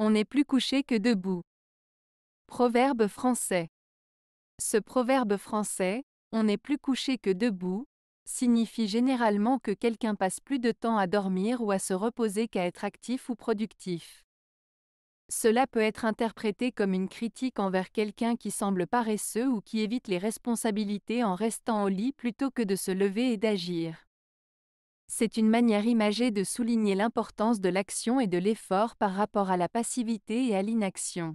On n'est plus couché que debout. Proverbe français. Ce proverbe français, on n'est plus couché que debout, signifie généralement que quelqu'un passe plus de temps à dormir ou à se reposer qu'à être actif ou productif. Cela peut être interprété comme une critique envers quelqu'un qui semble paresseux ou qui évite les responsabilités en restant au lit plutôt que de se lever et d'agir. C'est une manière imagée de souligner l'importance de l'action et de l'effort par rapport à la passivité et à l'inaction.